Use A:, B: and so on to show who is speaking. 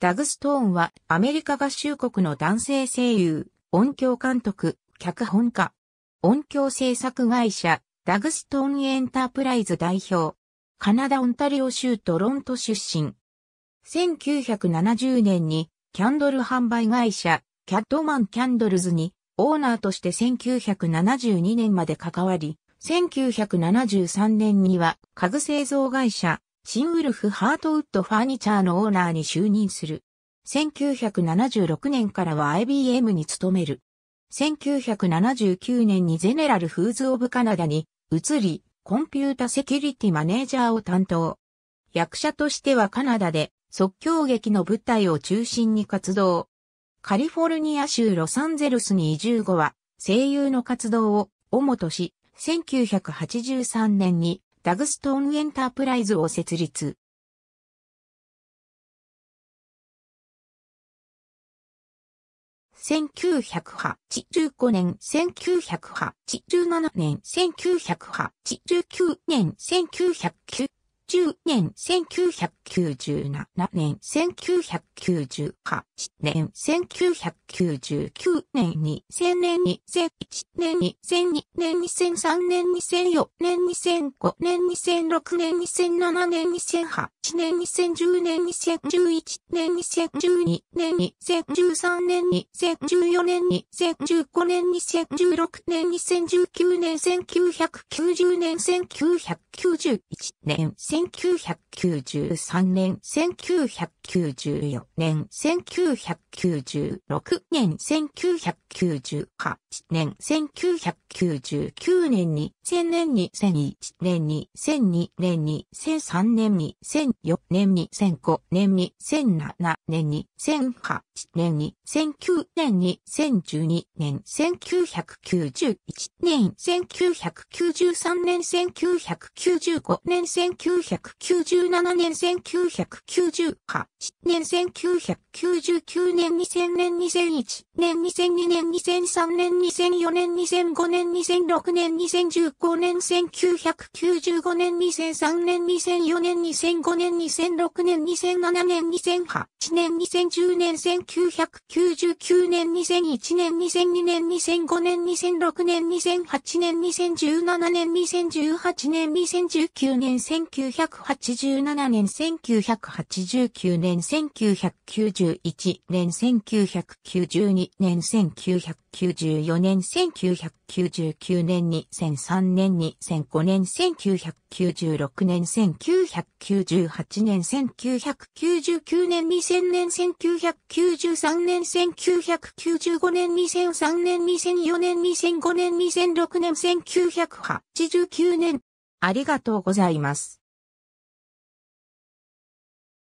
A: ダグ・ストーンはアメリカ合衆国の男性声優、音響監督、脚本家、音響制作会社、ダグ・ストーンエンタープライズ代表、カナダ・オンタリオ州トロント出身。1970年にキャンドル販売会社、キャットマン・キャンドルズにオーナーとして1972年まで関わり、1973年には家具製造会社、シンウルフ・ハートウッド・ファーニチャーのオーナーに就任する。1976年からは IBM に勤める。1979年にゼネラル・フーズ・オブ・カナダに移り、コンピュータセキュリティマネージャーを担当。役者としてはカナダで即興劇の舞台を中心に活動。カリフォルニア州ロサンゼルスに移住後は声優の活動を主とし、1983年にダグストーンエンタープライズを設立。1985 0年、1987 0年、1989 0年、1 9 0 9年、10年1997年1998年1999年2000年2001年2002年2003年2004年2005年2006年2007年2008 2 0千1年、2010年、2011年、2012年、2013年、2014年、2015年、2016年、2019年、1990年、1991年、1993年、1994年、1996年、1998年、1999年に、1000年に、2001年に、2002年に、2003年に、2 0 0年2004年に1005年に1007年に1008年に、19 0 0年に、1 0 1 2年、1991年、1993年、1995年、1997年、1998年、1999年、2000年、2001年、2002年、2003年、2004年、2005年、2006年、2015年、1995年、2003年、2004年、2005年、2006年、2007年、2008年、二千1年2010年1999年2001年2002年2005年2006年2008年2017年2018年2019年1987年1989年1991年1992年1994年1999年2003年2005年1996年1998年1999年2000 2000年1993年1995年2003年2004年2005年2006年1989年。ありがとうございます。